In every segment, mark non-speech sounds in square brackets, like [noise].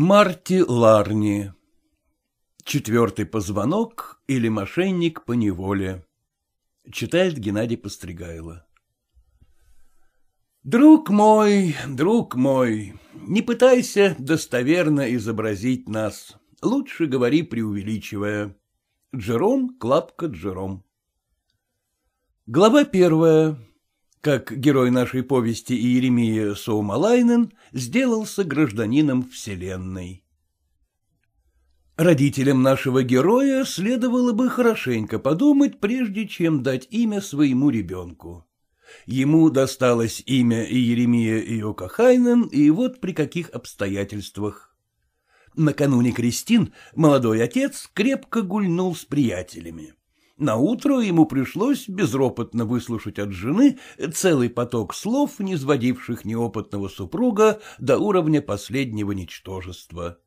Марти Ларни «Четвертый позвонок или мошенник по неволе» Читает Геннадий Постригайло Друг мой, друг мой, не пытайся достоверно изобразить нас, лучше говори преувеличивая. Джером, Клапка Джером Глава первая как герой нашей повести Иеремия Саумалайнен сделался гражданином Вселенной. Родителям нашего героя следовало бы хорошенько подумать, прежде чем дать имя своему ребенку. Ему досталось имя Иеремия Иокахайнен, и вот при каких обстоятельствах. Накануне Кристин молодой отец крепко гульнул с приятелями наутро ему пришлось безропотно выслушать от жены целый поток слов, не сводивших неопытного супруга до уровня последнего ничтожества.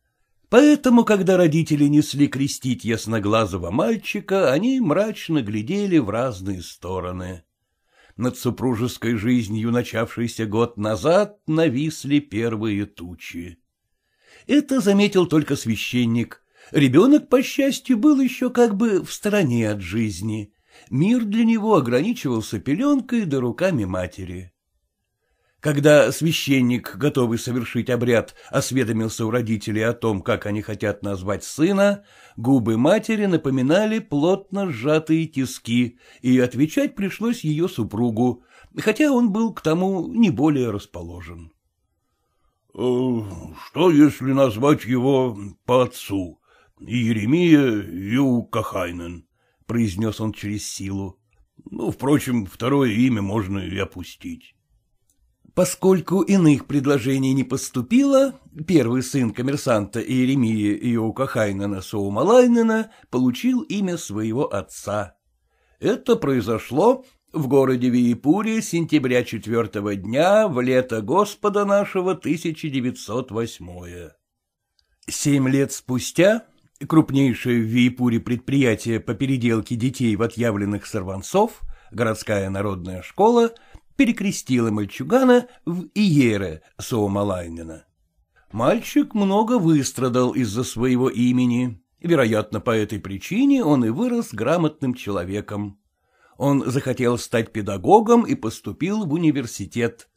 Поэтому, когда родители несли крестить ясноглазого мальчика, они мрачно глядели в разные стороны. Над супружеской жизнью, начавшейся год назад, нависли первые тучи. Это заметил только священник. Ребенок, по счастью, был еще как бы в стороне от жизни. Мир для него ограничивался пеленкой да руками матери. Когда священник, готовый совершить обряд, осведомился у родителей о том, как они хотят назвать сына, губы матери напоминали плотно сжатые тиски, и отвечать пришлось ее супругу, хотя он был к тому не более расположен. «Э, — Что, если назвать его по отцу? Еремия Юкахайнен, — произнес он через силу. Ну, впрочем, второе имя можно и опустить. Поскольку иных предложений не поступило, первый сын коммерсанта Иеремии Иоукахайнена Соумалайнена получил имя своего отца. Это произошло в городе Виепуре сентября четвертого дня в лето Господа нашего 1908 Семь лет спустя крупнейшее в Виепуре предприятие по переделке детей в отъявленных сорванцов, городская народная школа, перекрестила мальчугана в Иере Соумалайнина. Мальчик много выстрадал из-за своего имени. Вероятно, по этой причине он и вырос грамотным человеком. Он захотел стать педагогом и поступил в университет.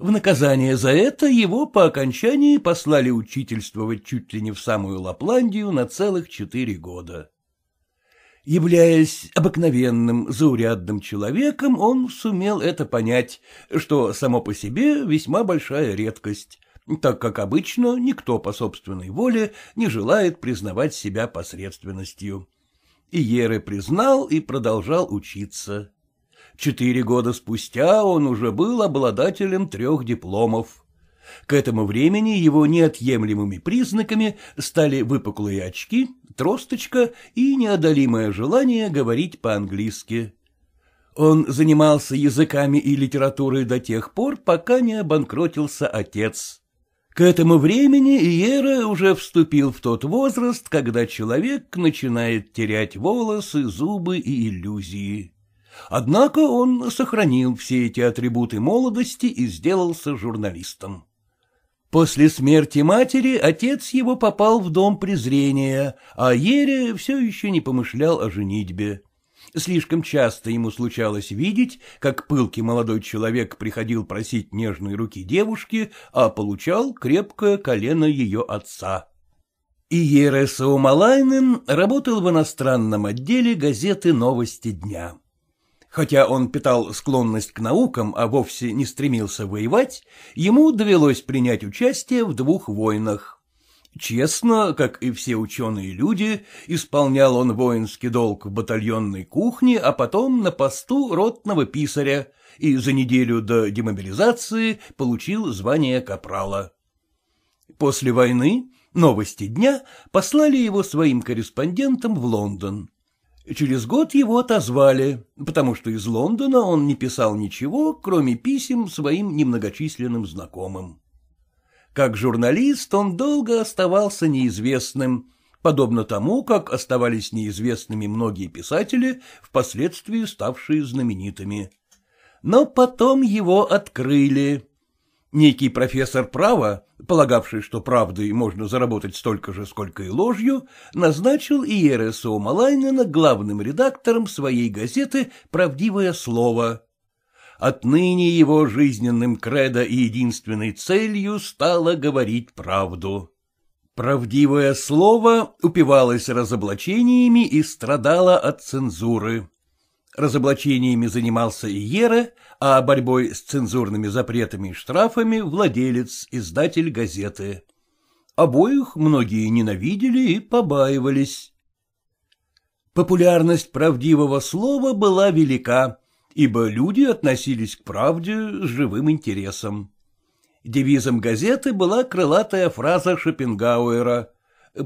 В наказание за это его по окончании послали учительствовать чуть ли не в самую Лапландию на целых четыре года. Являясь обыкновенным, заурядным человеком, он сумел это понять, что само по себе весьма большая редкость, так как обычно никто по собственной воле не желает признавать себя посредственностью. И Еры признал и продолжал учиться. Четыре года спустя он уже был обладателем трех дипломов. К этому времени его неотъемлемыми признаками стали выпуклые очки, тросточка и неодолимое желание говорить по-английски. Он занимался языками и литературой до тех пор, пока не обанкротился отец. К этому времени Иера уже вступил в тот возраст, когда человек начинает терять волосы, зубы и иллюзии. Однако он сохранил все эти атрибуты молодости и сделался журналистом. После смерти матери отец его попал в дом презрения, а Ере все еще не помышлял о женитьбе. Слишком часто ему случалось видеть, как пылкий молодой человек приходил просить нежной руки девушки, а получал крепкое колено ее отца. Иере Саумалайнен работал в иностранном отделе газеты «Новости дня». Хотя он питал склонность к наукам, а вовсе не стремился воевать, ему довелось принять участие в двух войнах. Честно, как и все ученые люди, исполнял он воинский долг в батальонной кухне, а потом на посту ротного писаря, и за неделю до демобилизации получил звание капрала. После войны «Новости дня» послали его своим корреспондентам в Лондон. Через год его отозвали, потому что из Лондона он не писал ничего, кроме писем своим немногочисленным знакомым. Как журналист он долго оставался неизвестным, подобно тому, как оставались неизвестными многие писатели, впоследствии ставшие знаменитыми. Но потом его открыли. Некий профессор права, полагавший, что правдой можно заработать столько же, сколько и ложью, назначил Иереса Умалайнена главным редактором своей газеты «Правдивое слово». Отныне его жизненным кредо и единственной целью стало говорить правду. Правдивое слово упивалось разоблачениями и страдало от цензуры. Разоблачениями занимался Иера, а борьбой с цензурными запретами и штрафами владелец, издатель газеты. Обоих многие ненавидели и побаивались. Популярность правдивого слова была велика, ибо люди относились к правде с живым интересом. Девизом газеты была крылатая фраза Шопенгауэра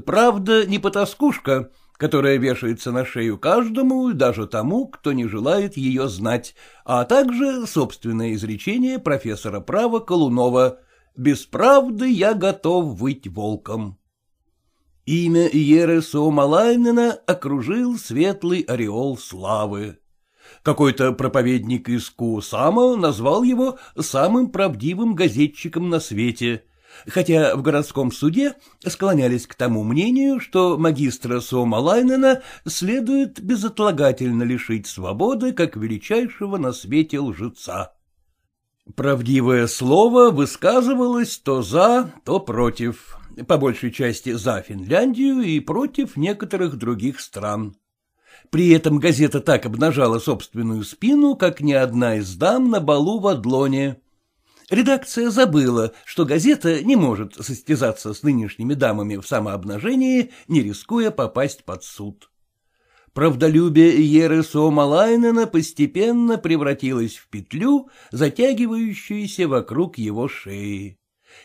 «Правда не потаскушка, которая вешается на шею каждому, даже тому, кто не желает ее знать, а также собственное изречение профессора права Колунова «Без правды я готов выть волком». Имя Иеры Саумалайнена окружил светлый ореол славы. Какой-то проповедник из Куусама назвал его самым правдивым газетчиком на свете, хотя в городском суде склонялись к тому мнению, что магистра Суомалайнена следует безотлагательно лишить свободы как величайшего на свете лжеца. Правдивое слово высказывалось то за, то против, по большей части за Финляндию и против некоторых других стран. При этом газета так обнажала собственную спину, как ни одна из дам на балу в Адлоне редакция забыла, что газета не может состязаться с нынешними дамами в самообнажении, не рискуя попасть под суд. Правдолюбие Еры Сомалайнена постепенно превратилось в петлю, затягивающуюся вокруг его шеи.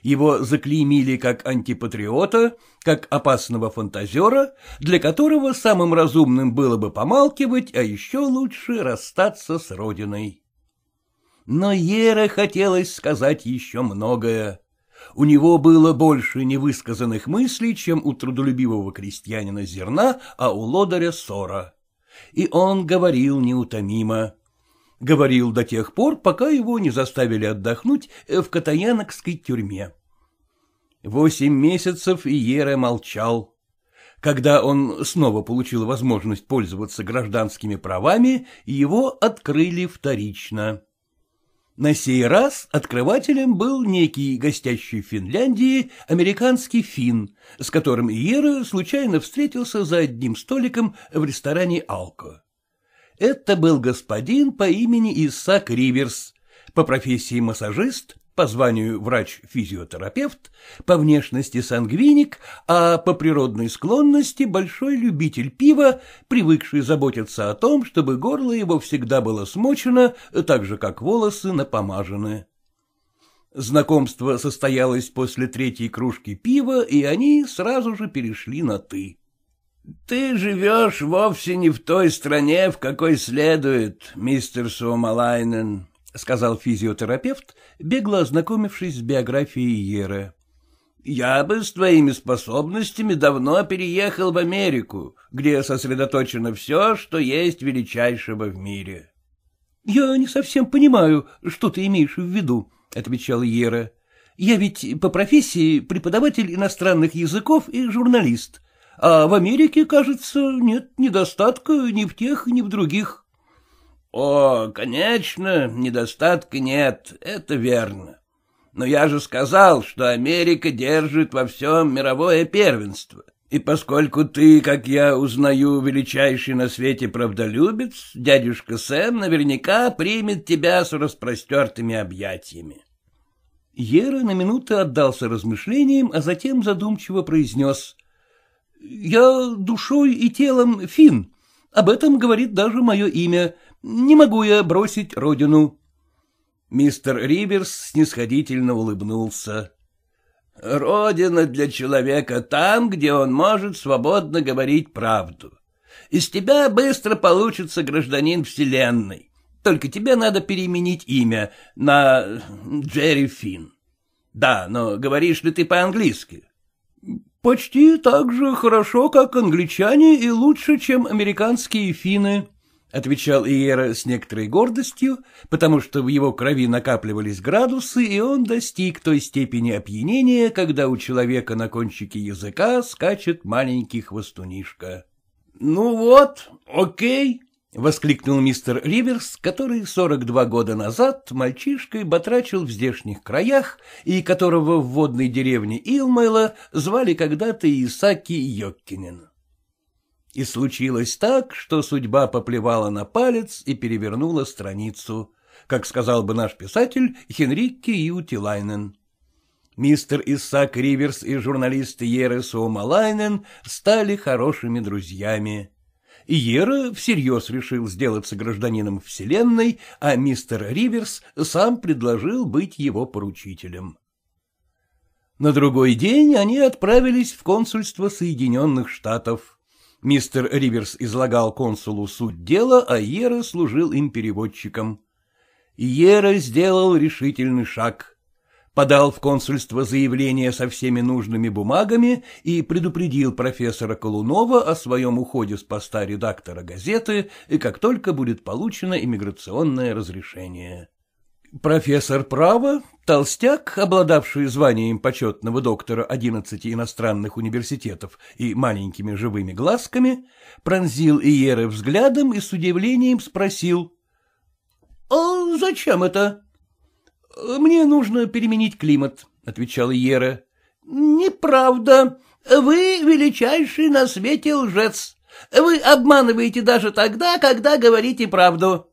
Его заклеймили как антипатриота, как опасного фантазера, для которого самым разумным было бы помалкивать, а еще лучше расстаться с родиной. Но Ера хотелось сказать еще многое. У него было больше невысказанных мыслей, чем у трудолюбивого крестьянина зерна, а у лодыря сора. И он говорил неутомимо. Говорил до тех пор, пока его не заставили отдохнуть в катаянокской тюрьме. Восемь месяцев Ера молчал. Когда он снова получил возможность пользоваться гражданскими правами, его открыли вторично. На сей раз открывателем был некий гостящий в Финляндии американский фин, с которым Иера случайно встретился за одним столиком в ресторане «Алко». Это был господин по имени Исаак Риверс, по профессии массажист, по званию врач-физиотерапевт, по внешности сангвиник, а по природной склонности большой любитель пива, привыкший заботиться о том, чтобы горло его всегда было смочено, так же, как волосы напомажены. Знакомство состоялось после третьей кружки пива, и они сразу же перешли на «ты». «Ты живешь вовсе не в той стране, в какой следует, мистер Суомалайнен», — сказал физиотерапевт, бегло ознакомившись с биографией Еры. «Я бы с твоими способностями давно переехал в Америку, где сосредоточено все, что есть величайшего в мире». «Я не совсем понимаю, что ты имеешь в виду», — отвечал Ера. «Я ведь по профессии преподаватель иностранных языков и журналист, а в Америке, кажется, нет недостатка ни в тех, ни в других». О, конечно, недостатка нет, это верно. Но я же сказал, что Америка держит во всем мировое первенство. И поскольку ты, как я узнаю, величайший на свете правдолюбец, дядюшка Сэм наверняка примет тебя с распростертыми объятиями. Ера на минуту отдался размышлениям, а затем задумчиво произнес. — Я душой и телом фин. Об этом говорит даже мое имя, не могу я бросить родину. Мистер Риверс снисходительно улыбнулся. Родина для человека там, где он может свободно говорить правду. Из тебя быстро получится гражданин Вселенной. Только тебе надо переменить имя на Джерри Финн. Да, но говоришь ли ты по-английски? Почти так же хорошо, как англичане, и лучше, чем американские финны. — отвечал Иера с некоторой гордостью, потому что в его крови накапливались градусы, и он достиг той степени опьянения, когда у человека на кончике языка скачет маленький хвостунишка. — Ну вот, окей, — воскликнул мистер Риверс, который 42 года назад мальчишкой батрачил в здешних краях и которого в водной деревне Илмайла звали когда-то Исаки Йоккинен. И случилось так, что судьба поплевала на палец и перевернула страницу, как сказал бы наш писатель Хенрикки Ютилайнен. Мистер Исаак Риверс и журналист Еры Суомалайнен стали хорошими друзьями. Ера всерьез решил сделаться гражданином Вселенной, а мистер Риверс сам предложил быть его поручителем. На другой день они отправились в консульство Соединенных Штатов. Мистер Риверс излагал консулу суть дела, а Ера служил им переводчиком. Ера сделал решительный шаг. Подал в консульство заявление со всеми нужными бумагами и предупредил профессора Колунова о своем уходе с поста редактора газеты, и как только будет получено иммиграционное разрешение. Профессор права, толстяк, обладавший званием почетного доктора 11 иностранных университетов и маленькими живыми глазками, пронзил Иеры взглядом и с удивлением спросил. — А зачем это? — Мне нужно переменить климат, — отвечал Иера. — Неправда. Вы величайший на свете лжец. Вы обманываете даже тогда, когда говорите правду.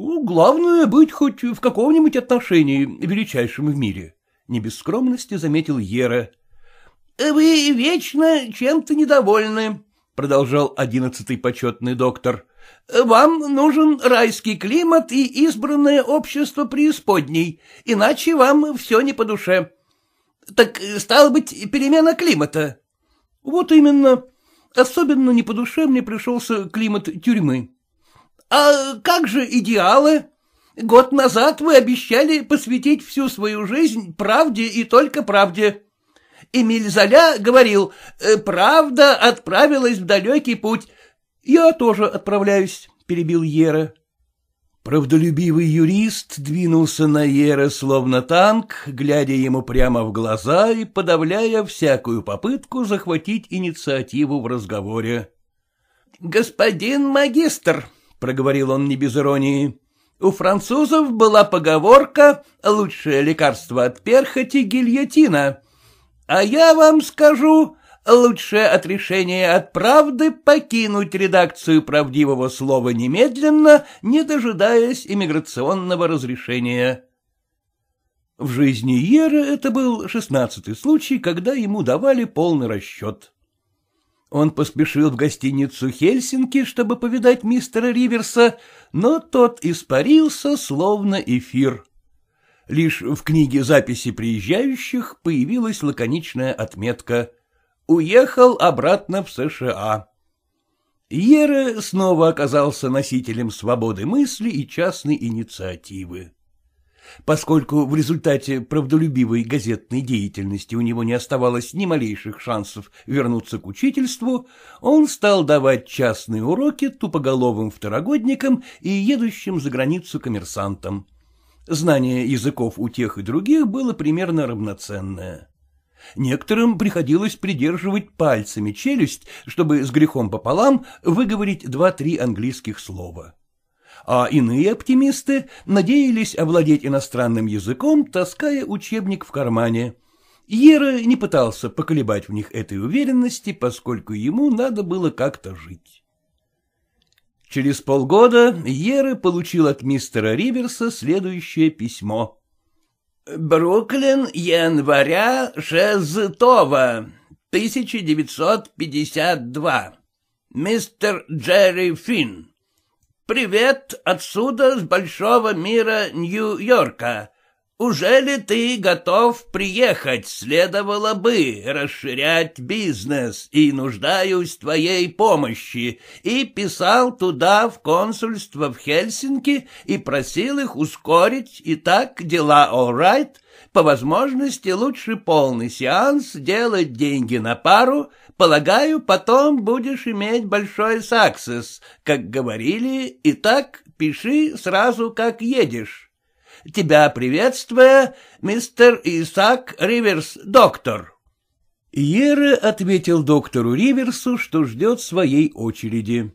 Ну, главное — быть хоть в каком-нибудь отношении величайшим в мире, — не без скромности заметил Ера. — Вы вечно чем-то недовольны, — продолжал одиннадцатый почетный доктор. — Вам нужен райский климат и избранное общество преисподней, иначе вам все не по душе. Так, стало быть, перемена климата. — Вот именно. Особенно не по душе мне пришелся климат тюрьмы. А как же идеалы? Год назад вы обещали посвятить всю свою жизнь правде и только правде. Эмиль Золя говорил, «Э, правда отправилась в далекий путь. Я тоже отправляюсь, перебил Ера. Правдолюбивый юрист двинулся на Ера словно танк, глядя ему прямо в глаза и подавляя всякую попытку захватить инициативу в разговоре. — Господин магистр, — проговорил он не без иронии, — у французов была поговорка «лучшее лекарство от перхоти — гильотина». А я вам скажу, лучшее отрешение от правды — покинуть редакцию правдивого слова немедленно, не дожидаясь иммиграционного разрешения. В жизни Ера это был шестнадцатый случай, когда ему давали полный расчет. Он поспешил в гостиницу Хельсинки, чтобы повидать мистера Риверса, но тот испарился, словно эфир. Лишь в книге записи приезжающих появилась лаконичная отметка «Уехал обратно в США». Ера снова оказался носителем свободы мысли и частной инициативы. Поскольку в результате правдолюбивой газетной деятельности у него не оставалось ни малейших шансов вернуться к учительству, он стал давать частные уроки тупоголовым второгодникам и едущим за границу коммерсантам. Знание языков у тех и других было примерно равноценное. Некоторым приходилось придерживать пальцами челюсть, чтобы с грехом пополам выговорить два-три английских слова. — а иные оптимисты надеялись овладеть иностранным языком, таская учебник в кармане. Ера не пытался поколебать в них этой уверенности, поскольку ему надо было как-то жить. Через полгода Ера получил от мистера Риверса следующее письмо. «Бруклин, января, шестого, 1952. Мистер Джерри Финн. «Привет отсюда, с большого мира Нью-Йорка. Уже ли ты готов приехать? Следовало бы расширять бизнес, и нуждаюсь твоей помощи». И писал туда, в консульство в Хельсинки, и просил их ускорить, и так дела «Олрайт», по возможности лучше полный сеанс, делать деньги на пару — Полагаю, потом будешь иметь большой саксес. Как говорили, и так пиши сразу, как едешь. Тебя приветствуя, мистер Исаак Риверс, доктор». Иера ответил доктору Риверсу, что ждет своей очереди.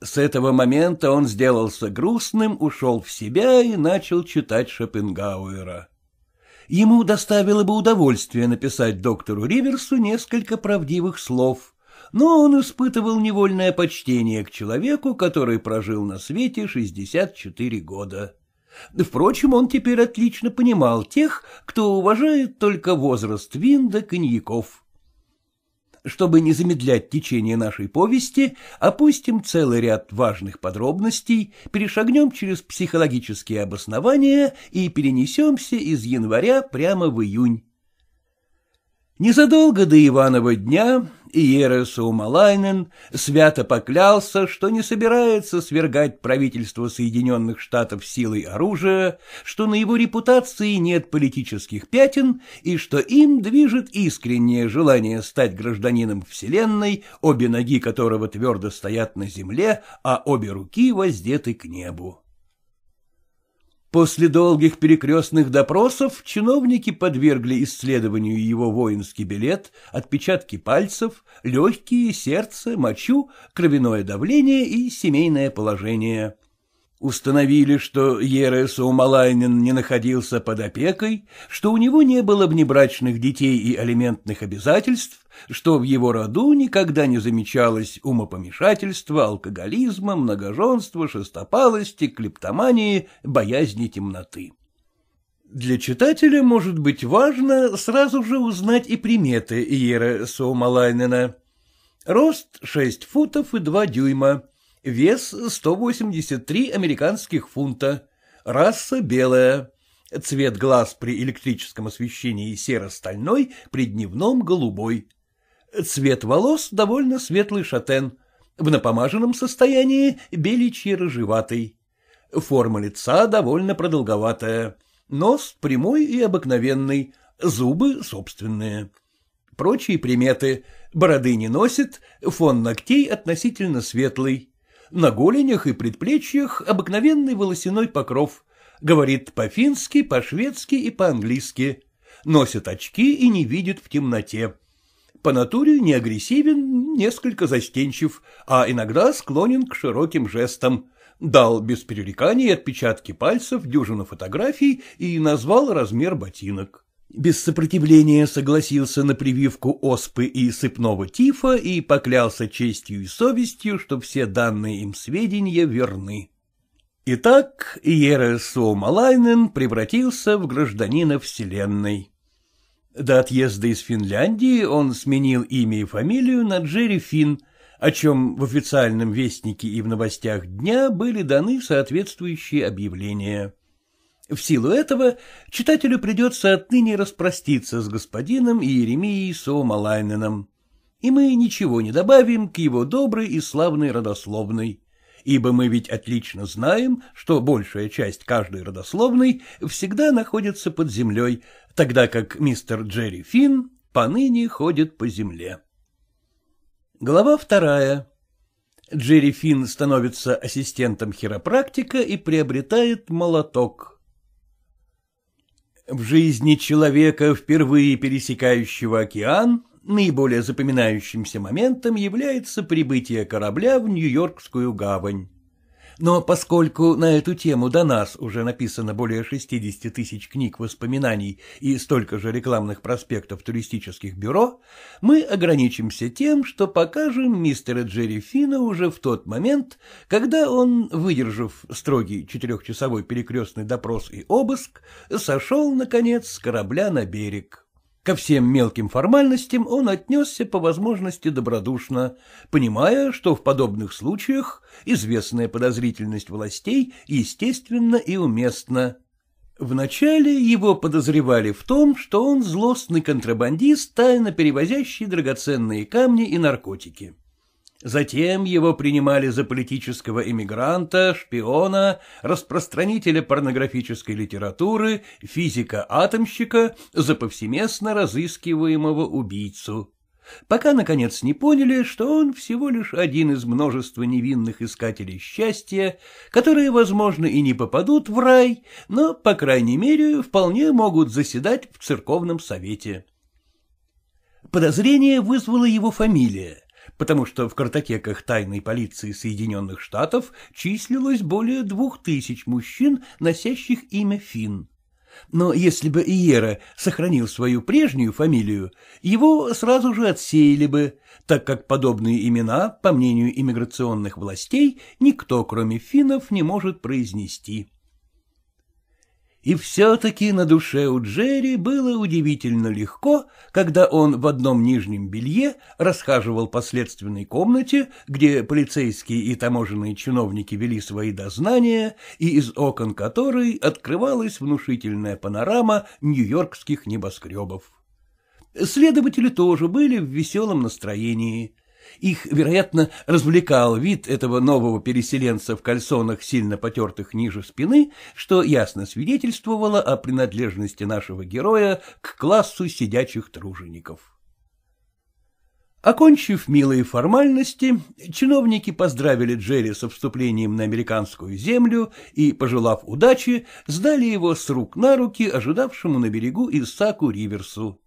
С этого момента он сделался грустным, ушел в себя и начал читать Шопенгауэра ему доставило бы удовольствие написать доктору Риверсу несколько правдивых слов, но он испытывал невольное почтение к человеку, который прожил на свете 64 года. Впрочем, он теперь отлично понимал тех, кто уважает только возраст Винда да коньяков чтобы не замедлять течение нашей повести, опустим целый ряд важных подробностей, перешагнем через психологические обоснования и перенесемся из января прямо в июнь. Незадолго до Иванова дня Иера Саумалайнен свято поклялся, что не собирается свергать правительство Соединенных Штатов силой оружия, что на его репутации нет политических пятен и что им движет искреннее желание стать гражданином Вселенной, обе ноги которого твердо стоят на земле, а обе руки воздеты к небу. После долгих перекрестных допросов чиновники подвергли исследованию его воинский билет, отпечатки пальцев, легкие, сердце, мочу, кровяное давление и семейное положение. Установили, что Ере Саумалайнин не находился под опекой, что у него не было внебрачных детей и алиментных обязательств, что в его роду никогда не замечалось умопомешательства, алкоголизма, многоженства, шестопалости, клептомании, боязни темноты. Для читателя может быть важно сразу же узнать и приметы Иера Саумалайнена. Рост 6 футов и 2 дюйма, Вес 183 американских фунта. Раса белая. Цвет глаз при электрическом освещении серо-стальной, при дневном голубой. Цвет волос довольно светлый шатен. В напомаженном состоянии беличий рыжеватый. Форма лица довольно продолговатая. Нос прямой и обыкновенный, зубы собственные. Прочие приметы. Бороды не носит, фон ногтей относительно светлый на голенях и предплечьях обыкновенный волосяной покров, говорит по-фински, по-шведски и по-английски, носит очки и не видит в темноте. По натуре не агрессивен, несколько застенчив, а иногда склонен к широким жестам. Дал без перереканий отпечатки пальцев дюжину фотографий и назвал размер ботинок без сопротивления согласился на прививку оспы и сыпного тифа и поклялся честью и совестью, что все данные им сведения верны. Итак, Иересу Малайнен превратился в гражданина Вселенной. До отъезда из Финляндии он сменил имя и фамилию на Джерри Финн, о чем в официальном вестнике и в новостях дня были даны соответствующие объявления. В силу этого читателю придется отныне распроститься с господином Иеремией Сомалайненом, и мы ничего не добавим к его доброй и славной родословной, ибо мы ведь отлично знаем, что большая часть каждой родословной всегда находится под землей, тогда как мистер Джерри Финн поныне ходит по земле. Глава вторая. Джерри Финн становится ассистентом хиропрактика и приобретает молоток — в жизни человека, впервые пересекающего океан, наиболее запоминающимся моментом является прибытие корабля в Нью-Йоркскую гавань но поскольку на эту тему до нас уже написано более 60 тысяч книг воспоминаний и столько же рекламных проспектов туристических бюро, мы ограничимся тем, что покажем мистера Джерри Фина уже в тот момент, когда он, выдержав строгий четырехчасовой перекрестный допрос и обыск, сошел, наконец, с корабля на берег. Ко всем мелким формальностям он отнесся по возможности добродушно, понимая, что в подобных случаях известная подозрительность властей естественно и уместна. Вначале его подозревали в том, что он злостный контрабандист, тайно перевозящий драгоценные камни и наркотики. Затем его принимали за политического эмигранта, шпиона, распространителя порнографической литературы, физика-атомщика, за повсеместно разыскиваемого убийцу. Пока, наконец, не поняли, что он всего лишь один из множества невинных искателей счастья, которые, возможно, и не попадут в рай, но, по крайней мере, вполне могут заседать в церковном совете. Подозрение вызвала его фамилия потому что в картотеках тайной полиции Соединенных Штатов числилось более двух тысяч мужчин, носящих имя Финн. Но если бы Иера сохранил свою прежнюю фамилию, его сразу же отсеяли бы, так как подобные имена, по мнению иммиграционных властей, никто, кроме финнов, не может произнести. И все-таки на душе у Джерри было удивительно легко, когда он в одном нижнем белье расхаживал по следственной комнате, где полицейские и таможенные чиновники вели свои дознания, и из окон которой открывалась внушительная панорама нью-йоркских небоскребов. Следователи тоже были в веселом настроении. Их, вероятно, развлекал вид этого нового переселенца в кальсонах, сильно потертых ниже спины, что ясно свидетельствовало о принадлежности нашего героя к классу сидячих тружеников. Окончив милые формальности, чиновники поздравили Джерри со вступлением на американскую землю и, пожелав удачи, сдали его с рук на руки ожидавшему на берегу Исаку Риверсу.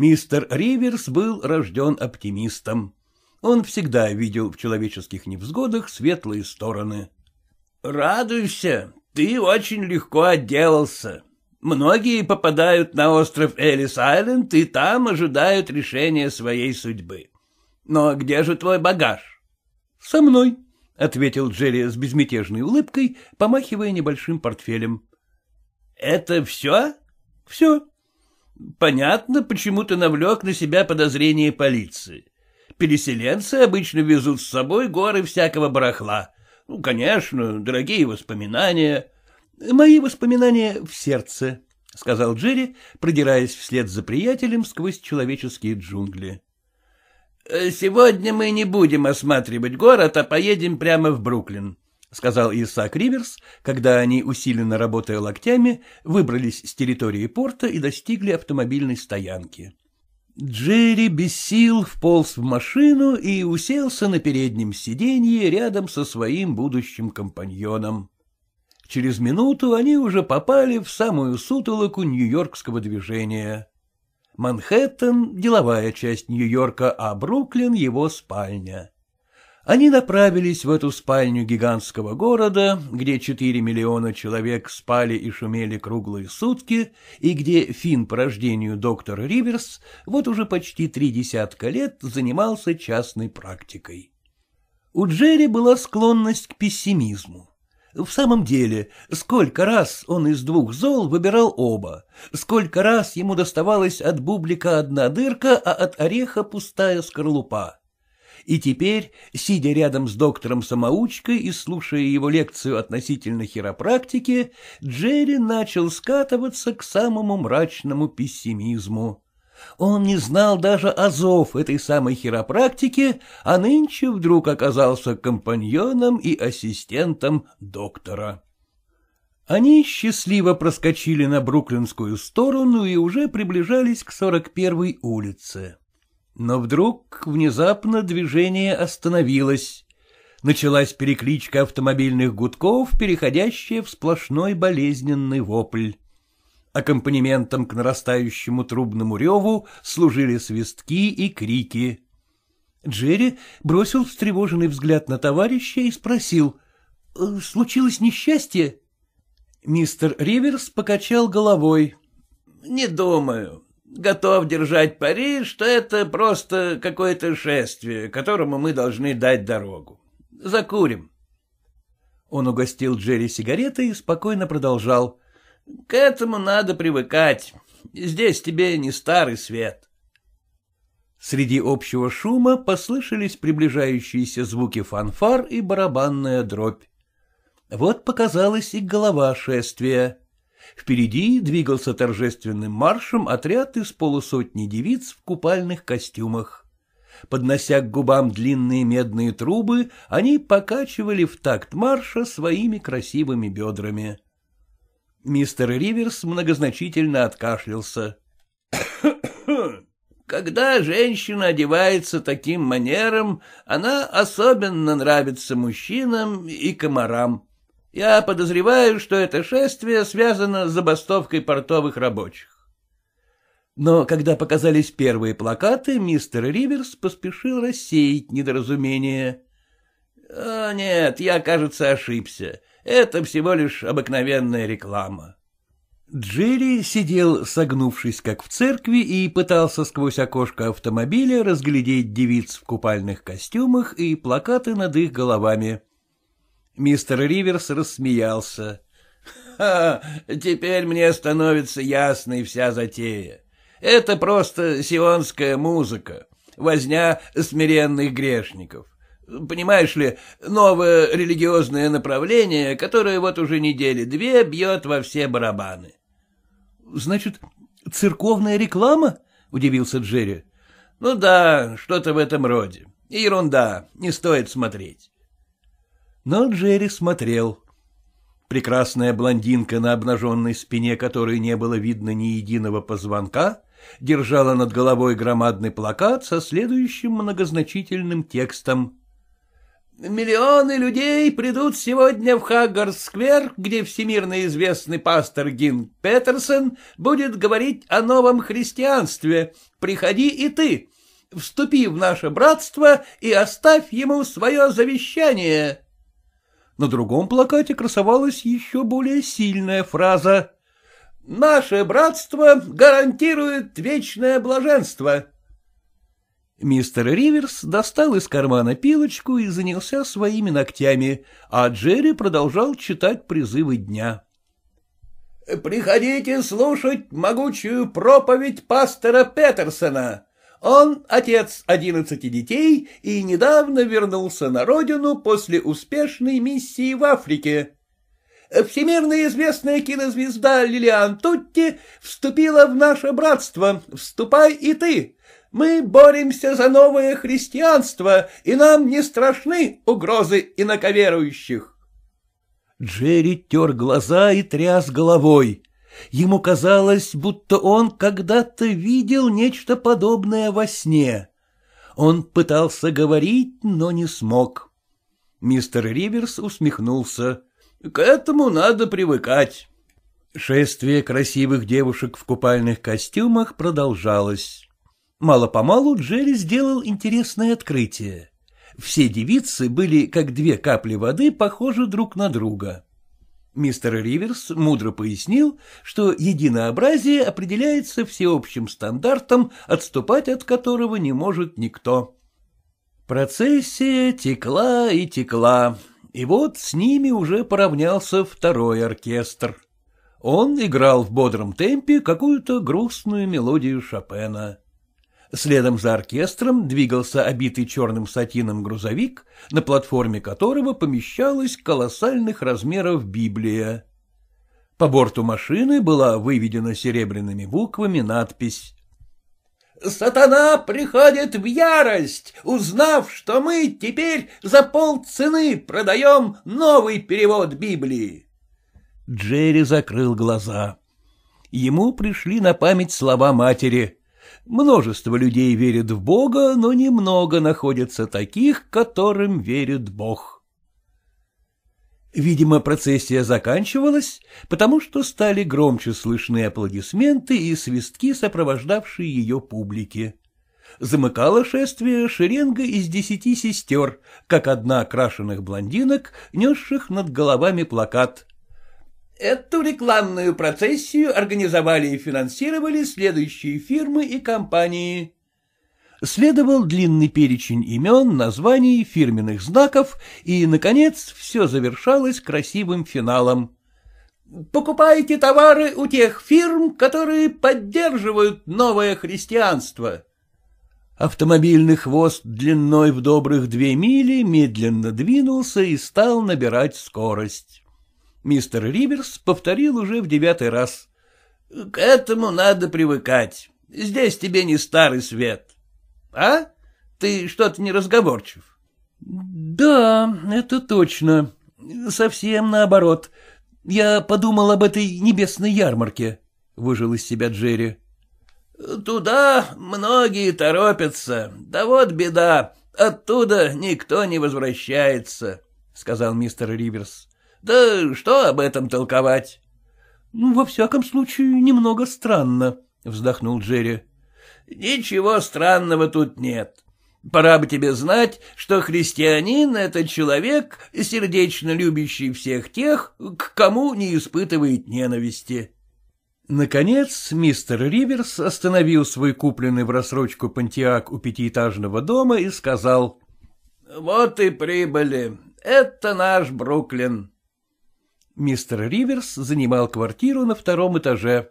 Мистер Риверс был рожден оптимистом. Он всегда видел в человеческих невзгодах светлые стороны. — Радуйся, ты очень легко отделался. Многие попадают на остров Элис-Айленд и там ожидают решения своей судьбы. Но где же твой багаж? — Со мной, — ответил Джерри с безмятежной улыбкой, помахивая небольшим портфелем. — Это все? — Все. Понятно, почему ты навлек на себя подозрение полиции. Переселенцы обычно везут с собой горы всякого барахла. Ну, конечно, дорогие воспоминания. Мои воспоминания в сердце, — сказал Джерри, продираясь вслед за приятелем сквозь человеческие джунгли. Э, — Сегодня мы не будем осматривать город, а поедем прямо в Бруклин, — сказал Исаак Риверс, когда они, усиленно работая локтями, выбрались с территории порта и достигли автомобильной стоянки. Джерри без сил вполз в машину и уселся на переднем сиденье рядом со своим будущим компаньоном. Через минуту они уже попали в самую сутолоку нью-йоркского движения. Манхэттен — деловая часть Нью-Йорка, а Бруклин — его спальня они направились в эту спальню гигантского города, где четыре миллиона человек спали и шумели круглые сутки, и где фин по рождению доктор Риверс вот уже почти три десятка лет занимался частной практикой. У Джерри была склонность к пессимизму. В самом деле, сколько раз он из двух зол выбирал оба, сколько раз ему доставалась от бублика одна дырка, а от ореха пустая скорлупа и теперь, сидя рядом с доктором-самоучкой и слушая его лекцию относительно хиропрактики, Джерри начал скатываться к самому мрачному пессимизму. Он не знал даже азов этой самой хиропрактики, а нынче вдруг оказался компаньоном и ассистентом доктора. Они счастливо проскочили на бруклинскую сторону и уже приближались к 41-й улице. Но вдруг внезапно движение остановилось. Началась перекличка автомобильных гудков, переходящая в сплошной болезненный вопль. Аккомпанементом к нарастающему трубному реву служили свистки и крики. Джерри бросил встревоженный взгляд на товарища и спросил, «Э, «Случилось несчастье?» Мистер Риверс покачал головой. «Не думаю готов держать пари, что это просто какое-то шествие, которому мы должны дать дорогу. Закурим. Он угостил Джерри сигаретой и спокойно продолжал. — К этому надо привыкать. Здесь тебе не старый свет. Среди общего шума послышались приближающиеся звуки фанфар и барабанная дробь. Вот показалась и голова шествия. Впереди двигался торжественным маршем отряд из полусотни девиц в купальных костюмах. Поднося к губам длинные медные трубы, они покачивали в такт марша своими красивыми бедрами. Мистер Риверс многозначительно откашлялся. [coughs] Когда женщина одевается таким манером, она особенно нравится мужчинам и комарам, я подозреваю, что это шествие связано с забастовкой портовых рабочих. Но когда показались первые плакаты, мистер Риверс поспешил рассеять недоразумение. «О, «А, нет, я, кажется, ошибся. Это всего лишь обыкновенная реклама». Джерри сидел, согнувшись, как в церкви, и пытался сквозь окошко автомобиля разглядеть девиц в купальных костюмах и плакаты над их головами. Мистер Риверс рассмеялся. «Ха, теперь мне становится ясной вся затея. Это просто сионская музыка, возня смиренных грешников. Понимаешь ли, новое религиозное направление, которое вот уже недели две бьет во все барабаны. — Значит, церковная реклама? — удивился Джерри. — Ну да, что-то в этом роде. Ерунда, не стоит смотреть но Джерри смотрел. Прекрасная блондинка, на обнаженной спине которой не было видно ни единого позвонка, держала над головой громадный плакат со следующим многозначительным текстом. «Миллионы людей придут сегодня в Хаггард-сквер, где всемирно известный пастор Гин Петерсон будет говорить о новом христианстве. Приходи и ты. Вступи в наше братство и оставь ему свое завещание». На другом плакате красовалась еще более сильная фраза «Наше братство гарантирует вечное блаженство». Мистер Риверс достал из кармана пилочку и занялся своими ногтями, а Джерри продолжал читать призывы дня. «Приходите слушать могучую проповедь пастора Петерсона», он отец одиннадцати детей и недавно вернулся на родину после успешной миссии в Африке. Всемирно известная кинозвезда Лилиан Тутти вступила в наше братство. Вступай и ты. Мы боремся за новое христианство, и нам не страшны угрозы инаковерующих. Джерри тер глаза и тряс головой. Ему казалось, будто он когда-то видел нечто подобное во сне. Он пытался говорить, но не смог. Мистер Риверс усмехнулся. — К этому надо привыкать. Шествие красивых девушек в купальных костюмах продолжалось. Мало-помалу Джерри сделал интересное открытие. Все девицы были, как две капли воды, похожи друг на друга. Мистер Риверс мудро пояснил, что единообразие определяется всеобщим стандартом, отступать от которого не может никто. Процессия текла и текла, и вот с ними уже поравнялся второй оркестр. Он играл в бодром темпе какую-то грустную мелодию Шопена. Следом за оркестром двигался обитый черным сатином грузовик, на платформе которого помещалась колоссальных размеров Библия. По борту машины была выведена серебряными буквами надпись «Сатана приходит в ярость, узнав, что мы теперь за полцены продаем новый перевод Библии». Джерри закрыл глаза. Ему пришли на память слова матери — Множество людей верит в Бога, но немного находится таких, которым верит Бог. Видимо, процессия заканчивалась, потому что стали громче слышны аплодисменты и свистки, сопровождавшие ее публики. Замыкало шествие шеренга из десяти сестер, как одна окрашенных блондинок, несших над головами плакат Эту рекламную процессию организовали и финансировали следующие фирмы и компании. Следовал длинный перечень имен, названий, фирменных знаков, и, наконец, все завершалось красивым финалом. «Покупайте товары у тех фирм, которые поддерживают новое христианство». Автомобильный хвост длиной в добрых две мили медленно двинулся и стал набирать скорость. Мистер Риверс повторил уже в девятый раз. — К этому надо привыкать. Здесь тебе не старый свет. А? Ты что-то неразговорчив. — Да, это точно. Совсем наоборот. Я подумал об этой небесной ярмарке, — выжил из себя Джерри. — Туда многие торопятся. Да вот беда. Оттуда никто не возвращается, — сказал мистер Риверс. Да что об этом толковать? — Ну, во всяком случае, немного странно, — вздохнул Джерри. — Ничего странного тут нет. Пора бы тебе знать, что христианин — это человек, сердечно любящий всех тех, к кому не испытывает ненависти. Наконец мистер Риверс остановил свой купленный в рассрочку пантеак у пятиэтажного дома и сказал. — Вот и прибыли. Это наш Бруклин. Мистер Риверс занимал квартиру на втором этаже.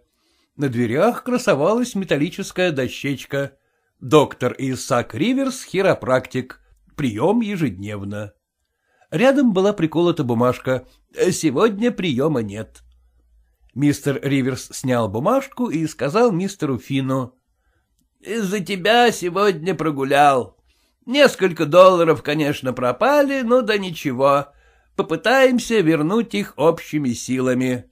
На дверях красовалась металлическая дощечка. Доктор Исаак Риверс — хиропрактик. Прием ежедневно. Рядом была приколота бумажка «Сегодня приема нет». Мистер Риверс снял бумажку и сказал мистеру Фину. «Из-за тебя сегодня прогулял. Несколько долларов, конечно, пропали, но да ничего. Попытаемся вернуть их общими силами.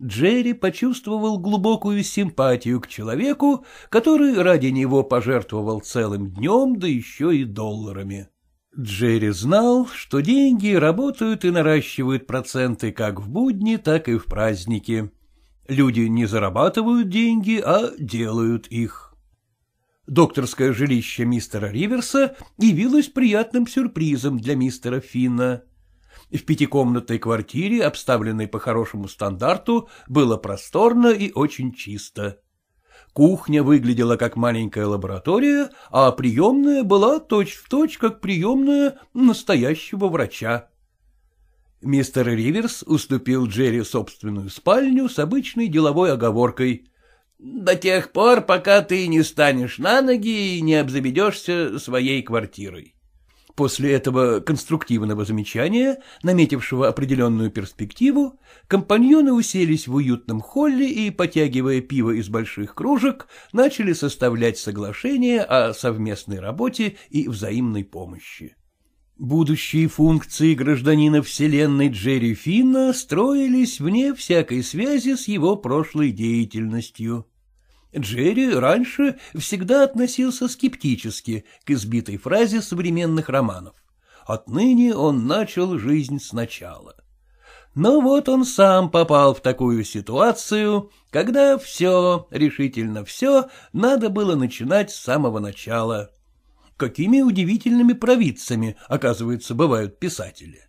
Джерри почувствовал глубокую симпатию к человеку, который ради него пожертвовал целым днем, да еще и долларами. Джерри знал, что деньги работают и наращивают проценты как в будни, так и в праздники. Люди не зарабатывают деньги, а делают их. Докторское жилище мистера Риверса явилось приятным сюрпризом для мистера Финна в пятикомнатной квартире, обставленной по хорошему стандарту, было просторно и очень чисто. Кухня выглядела как маленькая лаборатория, а приемная была точь-в-точь, точь, как приемная настоящего врача. Мистер Риверс уступил Джерри собственную спальню с обычной деловой оговоркой. «До тех пор, пока ты не станешь на ноги и не обзаведешься своей квартирой». После этого конструктивного замечания, наметившего определенную перспективу, компаньоны уселись в уютном холле и, потягивая пиво из больших кружек, начали составлять соглашение о совместной работе и взаимной помощи. Будущие функции гражданина Вселенной Джерри Финна строились вне всякой связи с его прошлой деятельностью. Джерри раньше всегда относился скептически к избитой фразе современных романов. Отныне он начал жизнь сначала. Но вот он сам попал в такую ситуацию, когда все, решительно все, надо было начинать с самого начала. Какими удивительными провидцами, оказывается, бывают писатели.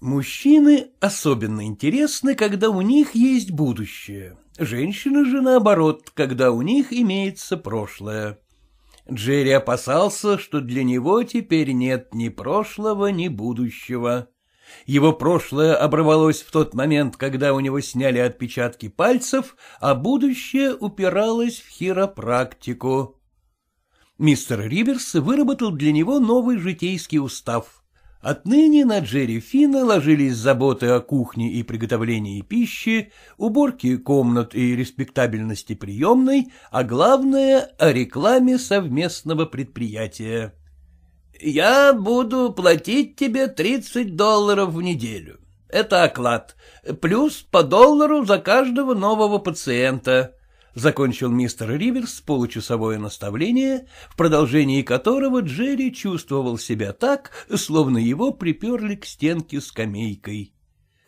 Мужчины особенно интересны, когда у них есть будущее, Женщины же наоборот, когда у них имеется прошлое. Джерри опасался, что для него теперь нет ни прошлого, ни будущего. Его прошлое оборвалось в тот момент, когда у него сняли отпечатки пальцев, а будущее упиралось в хиропрактику. Мистер Риверс выработал для него новый житейский устав — Отныне на Джерри Фина ложились заботы о кухне и приготовлении пищи, уборке комнат и респектабельности приемной, а главное — о рекламе совместного предприятия. «Я буду платить тебе 30 долларов в неделю. Это оклад. Плюс по доллару за каждого нового пациента», закончил мистер Риверс получасовое наставление, в продолжении которого Джерри чувствовал себя так, словно его приперли к стенке скамейкой.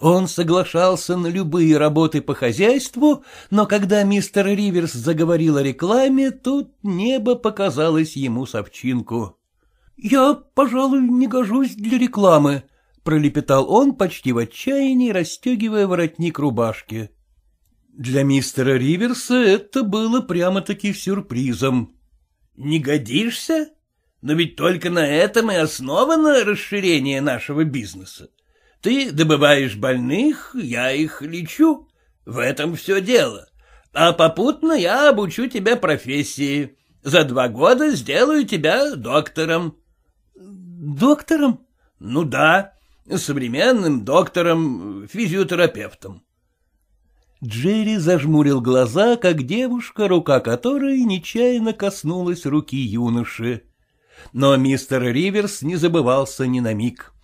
Он соглашался на любые работы по хозяйству, но когда мистер Риверс заговорил о рекламе, тут небо показалось ему совчинку. — Я, пожалуй, не гожусь для рекламы, — пролепетал он почти в отчаянии, расстегивая воротник рубашки. Для мистера Риверса это было прямо-таки сюрпризом. — Не годишься? Но ведь только на этом и основано расширение нашего бизнеса. Ты добываешь больных, я их лечу. В этом все дело. А попутно я обучу тебя профессии. За два года сделаю тебя доктором. Доктором? Ну да, современным доктором, физиотерапевтом. Джерри зажмурил глаза, как девушка, рука которой нечаянно коснулась руки юноши. Но мистер Риверс не забывался ни на миг.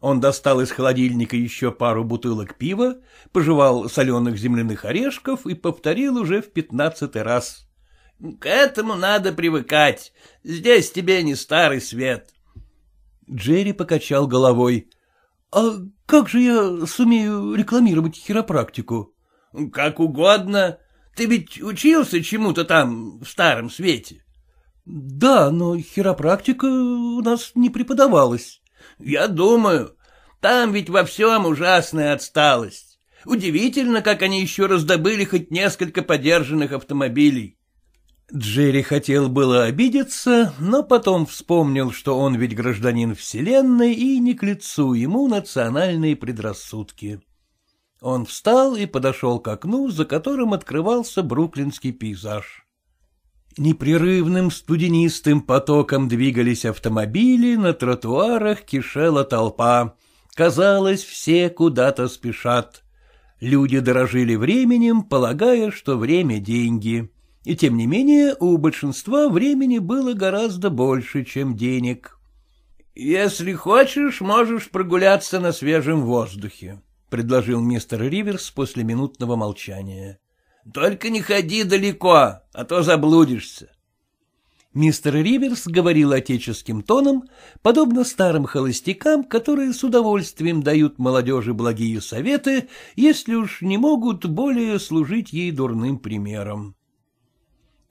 Он достал из холодильника еще пару бутылок пива, пожевал соленых земляных орешков и повторил уже в пятнадцатый раз. — К этому надо привыкать. Здесь тебе не старый свет. Джерри покачал головой. — А как же я сумею рекламировать хиропрактику? — Как угодно. Ты ведь учился чему-то там в старом свете? — Да, но хиропрактика у нас не преподавалась. — Я думаю. Там ведь во всем ужасная отсталость. Удивительно, как они еще раздобыли хоть несколько подержанных автомобилей. Джерри хотел было обидеться, но потом вспомнил, что он ведь гражданин Вселенной и не к лицу ему национальные предрассудки. Он встал и подошел к окну, за которым открывался бруклинский пейзаж. Непрерывным студенистым потоком двигались автомобили, на тротуарах кишела толпа. Казалось, все куда-то спешат. Люди дорожили временем, полагая, что время — деньги. И тем не менее, у большинства времени было гораздо больше, чем денег. «Если хочешь, можешь прогуляться на свежем воздухе», — предложил мистер Риверс после минутного молчания. — Только не ходи далеко, а то заблудишься. Мистер Риверс говорил отеческим тоном, подобно старым холостякам, которые с удовольствием дают молодежи благие советы, если уж не могут более служить ей дурным примером.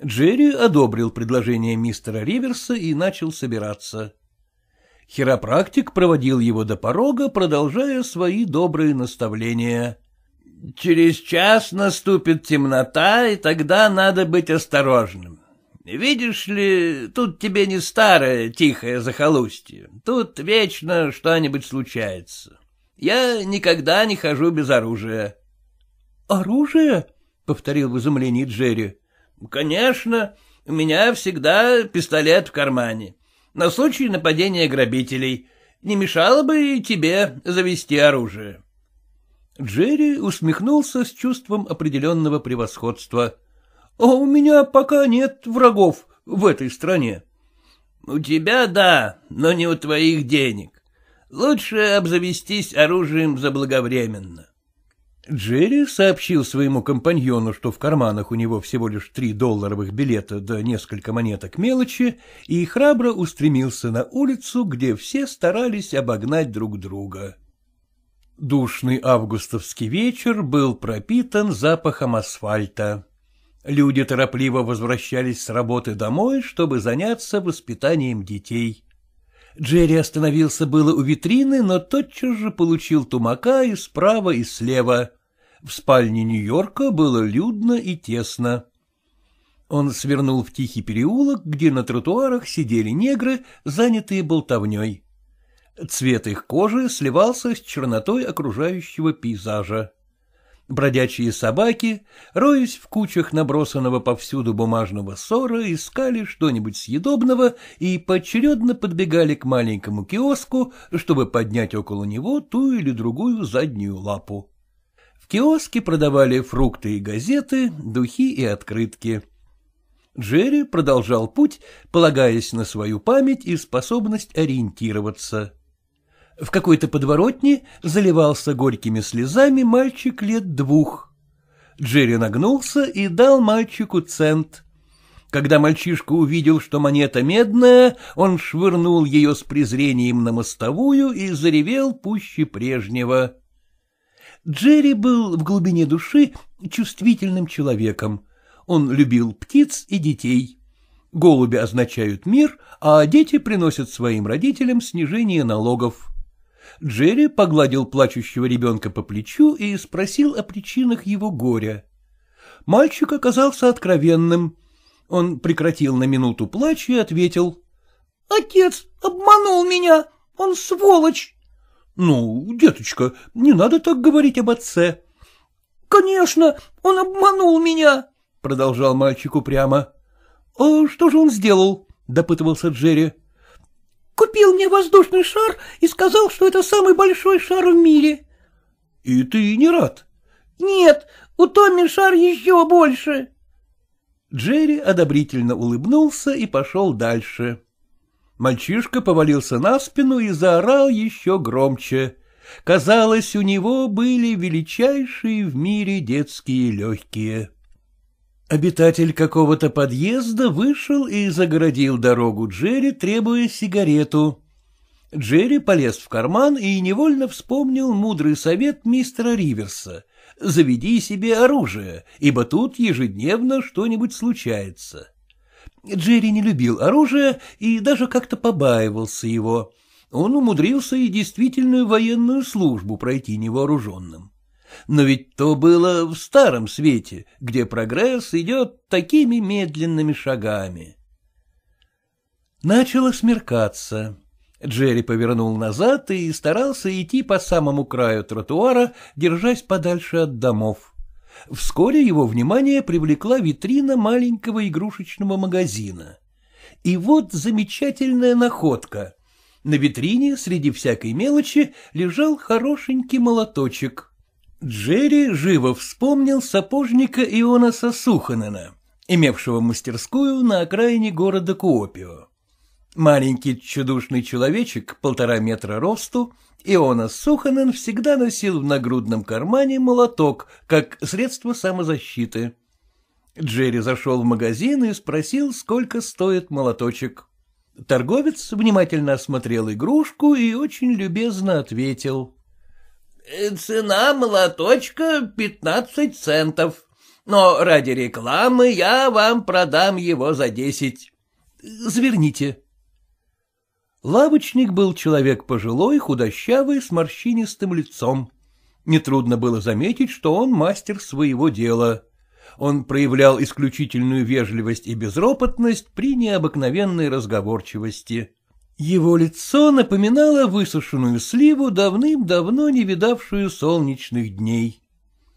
Джерри одобрил предложение мистера Риверса и начал собираться. Хиропрактик проводил его до порога, продолжая свои добрые наставления. «Через час наступит темнота, и тогда надо быть осторожным. Видишь ли, тут тебе не старое тихое захолустье, тут вечно что-нибудь случается. Я никогда не хожу без оружия». «Оружие?» — повторил в изумлении Джерри. «Конечно, у меня всегда пистолет в кармане» на случай нападения грабителей. Не мешало бы и тебе завести оружие. Джерри усмехнулся с чувством определенного превосходства. — А у меня пока нет врагов в этой стране. — У тебя да, но не у твоих денег. Лучше обзавестись оружием заблаговременно. Джерри сообщил своему компаньону, что в карманах у него всего лишь три долларовых билета да несколько монеток мелочи, и храбро устремился на улицу, где все старались обогнать друг друга. Душный августовский вечер был пропитан запахом асфальта. Люди торопливо возвращались с работы домой, чтобы заняться воспитанием детей. Джерри остановился было у витрины, но тотчас же получил тумака и справа, и слева. В спальне Нью-Йорка было людно и тесно. Он свернул в тихий переулок, где на тротуарах сидели негры, занятые болтовней. Цвет их кожи сливался с чернотой окружающего пейзажа. Бродячие собаки, роясь в кучах набросанного повсюду бумажного ссора, искали что-нибудь съедобного и поочередно подбегали к маленькому киоску, чтобы поднять около него ту или другую заднюю лапу. Киоски продавали фрукты и газеты, духи и открытки. Джерри продолжал путь, полагаясь на свою память и способность ориентироваться. В какой-то подворотне заливался горькими слезами мальчик лет двух. Джерри нагнулся и дал мальчику цент. Когда мальчишка увидел, что монета медная, он швырнул ее с презрением на мостовую и заревел пуще прежнего. Джерри был в глубине души чувствительным человеком. Он любил птиц и детей. Голуби означают мир, а дети приносят своим родителям снижение налогов. Джерри погладил плачущего ребенка по плечу и спросил о причинах его горя. Мальчик оказался откровенным. Он прекратил на минуту плач и ответил. — Отец обманул меня, он сволочь. Ну, деточка, не надо так говорить об отце. — Конечно, он обманул меня, — продолжал мальчик упрямо. — А что же он сделал? — допытывался Джерри. — Купил мне воздушный шар и сказал, что это самый большой шар в мире. — И ты не рад? — Нет, у Томми шар еще больше. Джерри одобрительно улыбнулся и пошел дальше. Мальчишка повалился на спину и заорал еще громче. Казалось, у него были величайшие в мире детские легкие. Обитатель какого-то подъезда вышел и загородил дорогу Джерри, требуя сигарету. Джерри полез в карман и невольно вспомнил мудрый совет мистера Риверса — заведи себе оружие, ибо тут ежедневно что-нибудь случается. Джерри не любил оружие и даже как-то побаивался его. Он умудрился и действительную военную службу пройти невооруженным. Но ведь то было в старом свете, где прогресс идет такими медленными шагами. Начало смеркаться. Джерри повернул назад и старался идти по самому краю тротуара, держась подальше от домов. Вскоре его внимание привлекла витрина маленького игрушечного магазина. И вот замечательная находка. На витрине среди всякой мелочи лежал хорошенький молоточек. Джерри живо вспомнил сапожника Иона Сосуханена, имевшего мастерскую на окраине города Куопио. Маленький чудушный человечек, полтора метра росту, Иона Суханен всегда носил в нагрудном кармане молоток, как средство самозащиты. Джерри зашел в магазин и спросил, сколько стоит молоточек. Торговец внимательно осмотрел игрушку и очень любезно ответил. «Цена молоточка пятнадцать центов, но ради рекламы я вам продам его за десять». «Заверните», Лавочник был человек пожилой, худощавый, с морщинистым лицом. Нетрудно было заметить, что он мастер своего дела. Он проявлял исключительную вежливость и безропотность при необыкновенной разговорчивости. Его лицо напоминало высушенную сливу, давным-давно не видавшую солнечных дней.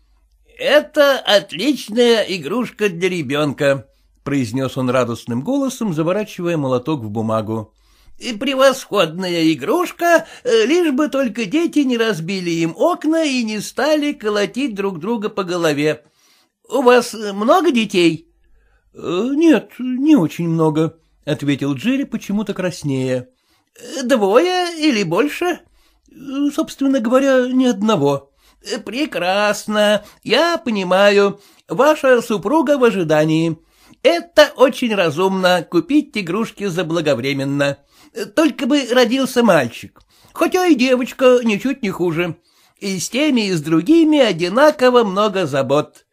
— Это отличная игрушка для ребенка, — произнес он радостным голосом, заворачивая молоток в бумагу. Превосходная игрушка, э, лишь бы только дети не разбили им окна и не стали колотить друг друга по голове. У вас э, много детей? «Э, — Нет, не очень много, — ответил Джерри почему-то краснее. — Двое или больше? — Собственно говоря, ни одного. — Прекрасно, я понимаю. Ваша супруга в ожидании. Это очень разумно — купить игрушки заблаговременно. — только бы родился мальчик. Хотя и девочка ничуть не хуже. И с теми, и с другими одинаково много забот.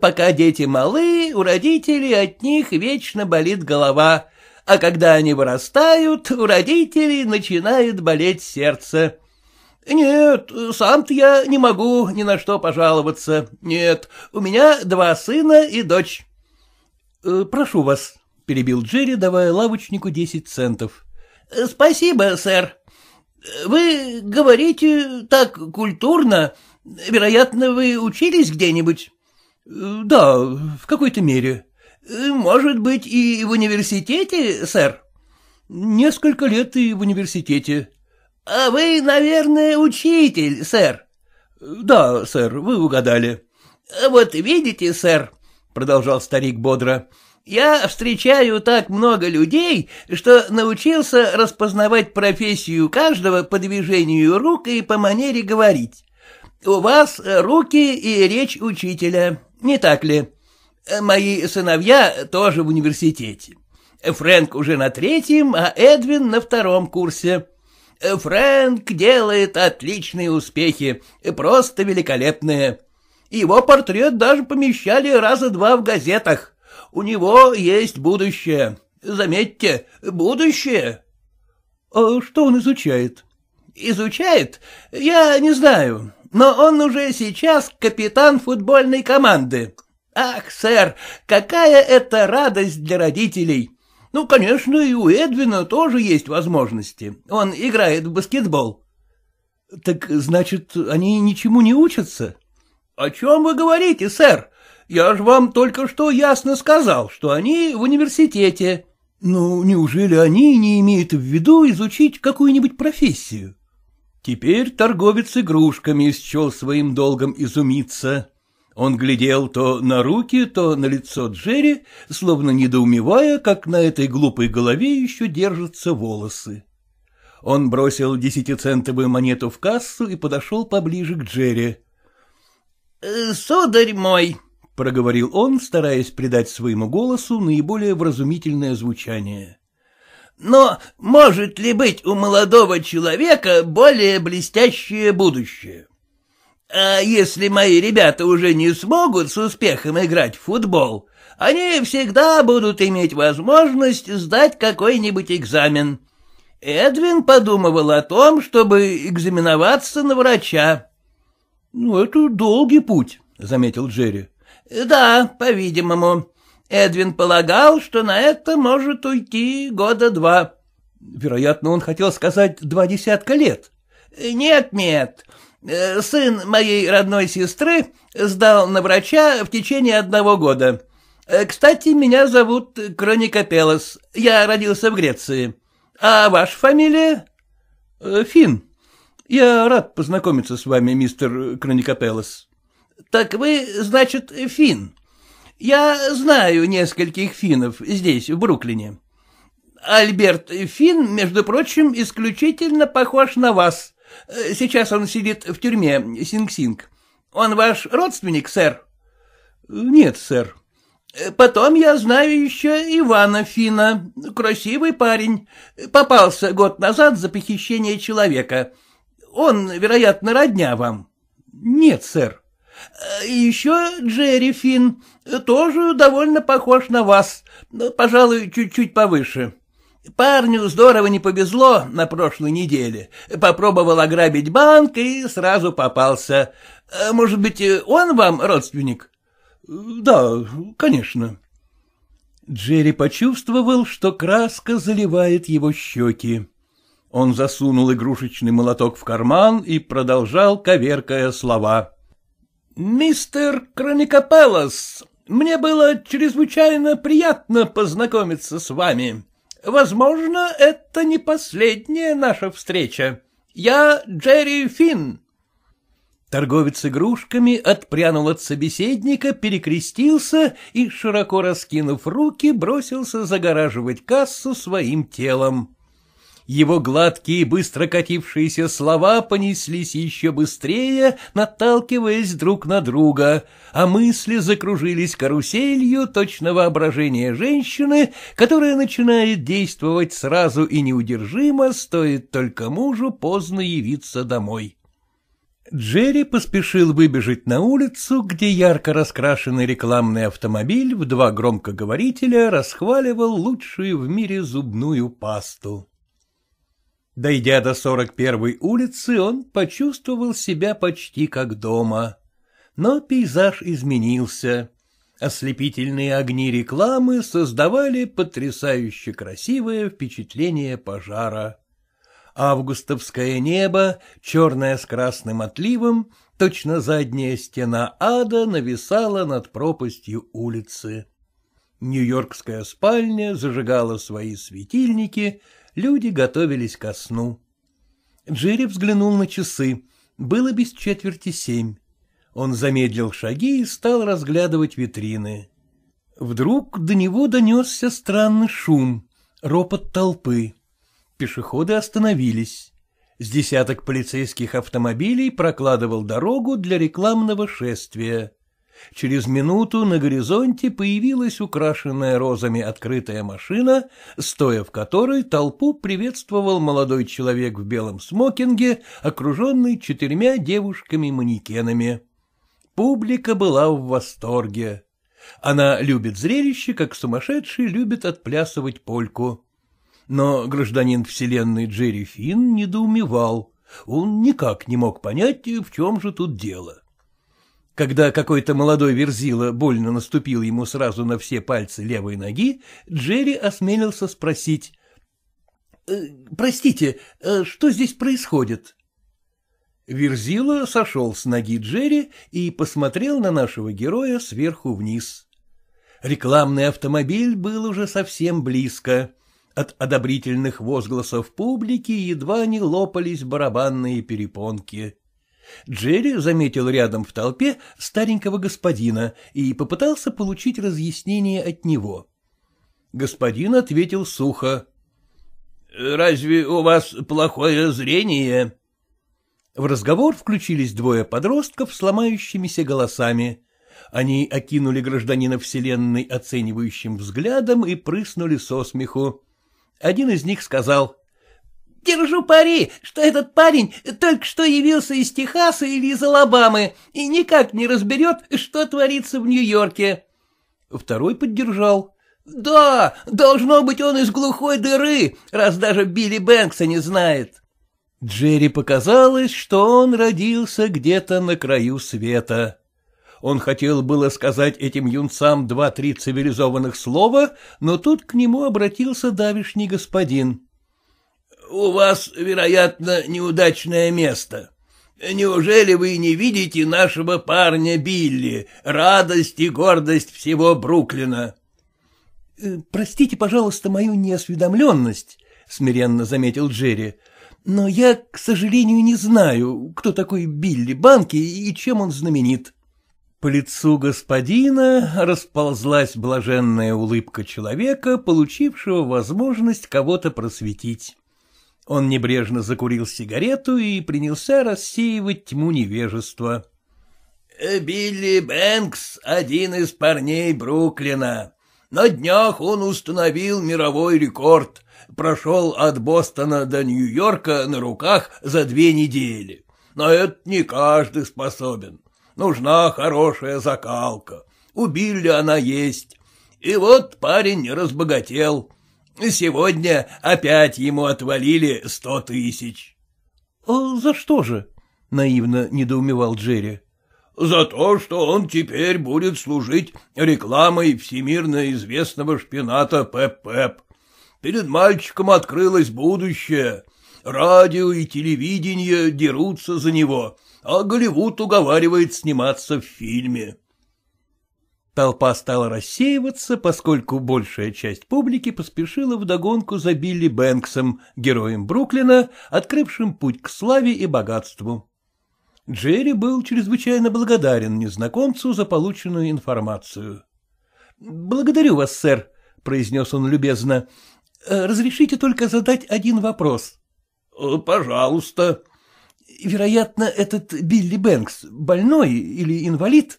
Пока дети малы, у родителей от них вечно болит голова, а когда они вырастают, у родителей начинает болеть сердце. Нет, сам-то я не могу ни на что пожаловаться. Нет, у меня два сына и дочь. «Э, прошу вас, — перебил Джерри, давая лавочнику десять центов. — Спасибо, сэр. Вы говорите так культурно. Вероятно, вы учились где-нибудь? — Да, в какой-то мере. — Может быть, и в университете, сэр? — Несколько лет и в университете. — А вы, наверное, учитель, сэр? — Да, сэр, вы угадали. — Вот видите, сэр, — продолжал старик бодро, — я встречаю так много людей, что научился распознавать профессию каждого по движению рук и по манере говорить. У вас руки и речь учителя, не так ли? Мои сыновья тоже в университете. Фрэнк уже на третьем, а Эдвин на втором курсе. Фрэнк делает отличные успехи, просто великолепные. Его портрет даже помещали раза два в газетах. У него есть будущее. Заметьте, будущее. А что он изучает? Изучает? Я не знаю, но он уже сейчас капитан футбольной команды. Ах, сэр, какая это радость для родителей! Ну, конечно, и у Эдвина тоже есть возможности. Он играет в баскетбол. Так значит, они ничему не учатся? — О чем вы говорите, сэр? Я же вам только что ясно сказал, что они в университете. Ну, неужели они не имеют в виду изучить какую-нибудь профессию? Теперь торговец игрушками счел своим долгом изумиться. Он глядел то на руки, то на лицо Джерри, словно недоумевая, как на этой глупой голове еще держатся волосы. Он бросил десятицентовую монету в кассу и подошел поближе к Джерри. Э, — Сударь мой, — проговорил он, стараясь придать своему голосу наиболее вразумительное звучание. «Но может ли быть у молодого человека более блестящее будущее? А если мои ребята уже не смогут с успехом играть в футбол, они всегда будут иметь возможность сдать какой-нибудь экзамен. Эдвин подумывал о том, чтобы экзаменоваться на врача». «Ну, это долгий путь», — заметил Джерри. Да, по-видимому. Эдвин полагал, что на это может уйти года два. Вероятно, он хотел сказать два десятка лет. Нет, нет. Э, сын моей родной сестры сдал на врача в течение одного года. Э, кстати, меня зовут Кроникопелос. Я родился в Греции. А ваша фамилия? Э, Фин. Я рад познакомиться с вами, мистер Кроникопелос. — Так вы, значит, фин. Я знаю нескольких финнов здесь, в Бруклине. Альберт фин, между прочим, исключительно похож на вас. Э, сейчас он сидит в тюрьме, Синг-Синг. Он ваш родственник, сэр? Нет, сэр. Э, потом я знаю еще Ивана Фина, красивый парень. Попался год назад за похищение человека. Он, вероятно, родня вам. Нет, сэр. Э, Еще Джерри Финн тоже довольно похож на вас, пожалуй, чуть-чуть повыше. Парню здорово не повезло на прошлой неделе. Попробовал ограбить банк и сразу попался. Э, может быть, он вам родственник? Да, конечно. Джерри почувствовал, что краска заливает его щеки. Он засунул игрушечный молоток в карман и продолжал, коверкая слова. «Мистер Кроникопелос, мне было чрезвычайно приятно познакомиться с вами. Возможно, это не последняя наша встреча. Я Джерри Финн». Торговец игрушками отпрянул от собеседника, перекрестился и, широко раскинув руки, бросился загораживать кассу своим телом его гладкие быстро катившиеся слова понеслись еще быстрее, наталкиваясь друг на друга, а мысли закружились каруселью точно воображения женщины, которая начинает действовать сразу и неудержимо, стоит только мужу поздно явиться домой. Джерри поспешил выбежать на улицу, где ярко раскрашенный рекламный автомобиль в два громкоговорителя расхваливал лучшую в мире зубную пасту. Дойдя до сорок первой улицы, он почувствовал себя почти как дома. Но пейзаж изменился. Ослепительные огни рекламы создавали потрясающе красивое впечатление пожара. Августовское небо, черное с красным отливом, точно задняя стена ада нависала над пропастью улицы. Нью-Йоркская спальня зажигала свои светильники — люди готовились ко сну. Джерри взглянул на часы. Было без четверти семь. Он замедлил шаги и стал разглядывать витрины. Вдруг до него донесся странный шум, ропот толпы. Пешеходы остановились. С десяток полицейских автомобилей прокладывал дорогу для рекламного шествия. Через минуту на горизонте появилась украшенная розами открытая машина, стоя в которой толпу приветствовал молодой человек в белом смокинге, окруженный четырьмя девушками-манекенами. Публика была в восторге. Она любит зрелище, как сумасшедший любит отплясывать польку. Но гражданин вселенной Джерри Финн недоумевал. Он никак не мог понять, в чем же тут дело. Когда какой-то молодой верзила больно наступил ему сразу на все пальцы левой ноги, Джерри осмелился спросить. «Э, «Простите, э, что здесь происходит?» Верзила сошел с ноги Джерри и посмотрел на нашего героя сверху вниз. Рекламный автомобиль был уже совсем близко. От одобрительных возгласов публики едва не лопались барабанные перепонки. Джерри заметил рядом в толпе старенького господина и попытался получить разъяснение от него. Господин ответил сухо. — Разве у вас плохое зрение? В разговор включились двое подростков с ломающимися голосами. Они окинули гражданина Вселенной оценивающим взглядом и прыснули со смеху. Один из них сказал — Держу пари, что этот парень только что явился из Техаса или из Алабамы и никак не разберет, что творится в Нью-Йорке. Второй поддержал. Да, должно быть он из глухой дыры, раз даже Билли Бэнкса не знает. Джерри показалось, что он родился где-то на краю света. Он хотел было сказать этим юнцам два-три цивилизованных слова, но тут к нему обратился давишний господин. У вас, вероятно, неудачное место. Неужели вы не видите нашего парня Билли, радость и гордость всего Бруклина? Э, — Простите, пожалуйста, мою неосведомленность, — смиренно заметил Джерри, — но я, к сожалению, не знаю, кто такой Билли Банки и чем он знаменит. По лицу господина расползлась блаженная улыбка человека, получившего возможность кого-то просветить. Он небрежно закурил сигарету и принялся рассеивать тьму невежества. «Э, «Билли Бэнкс — один из парней Бруклина. На днях он установил мировой рекорд, прошел от Бостона до Нью-Йорка на руках за две недели. Но это не каждый способен. Нужна хорошая закалка. У Билли она есть. И вот парень разбогател». Сегодня опять ему отвалили сто тысяч. А — за что же? — наивно недоумевал Джерри. — За то, что он теперь будет служить рекламой всемирно известного шпината Пеп-Пеп. Перед мальчиком открылось будущее. Радио и телевидение дерутся за него, а Голливуд уговаривает сниматься в фильме. Толпа стала рассеиваться, поскольку большая часть публики поспешила вдогонку за Билли Бэнксом, героем Бруклина, открывшим путь к славе и богатству. Джерри был чрезвычайно благодарен незнакомцу за полученную информацию. — Благодарю вас, сэр, — произнес он любезно. «Э, — Разрешите только задать один вопрос. «Э, — Пожалуйста. — Вероятно, этот Билли Бэнкс больной или инвалид?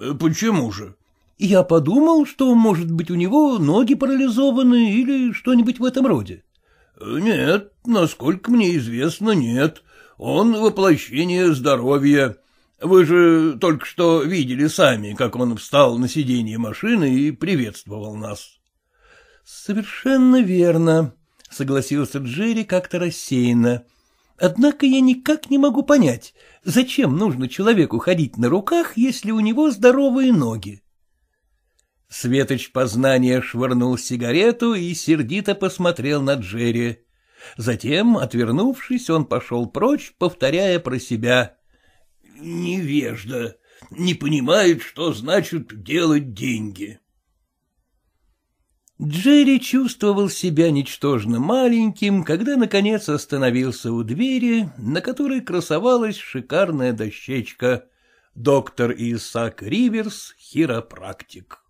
«Э, — Почему же? Я подумал, что, может быть, у него ноги парализованы или что-нибудь в этом роде. — Нет, насколько мне известно, нет. Он воплощение здоровья. Вы же только что видели сами, как он встал на сиденье машины и приветствовал нас. — Совершенно верно, — согласился Джерри как-то рассеянно. Однако я никак не могу понять, зачем нужно человеку ходить на руках, если у него здоровые ноги. Светоч познания швырнул сигарету и сердито посмотрел на Джерри. Затем, отвернувшись, он пошел прочь, повторяя про себя. — Невежда, не понимает, что значит делать деньги. Джерри чувствовал себя ничтожно маленьким, когда, наконец, остановился у двери, на которой красовалась шикарная дощечка «Доктор Исаак Риверс, хиропрактик».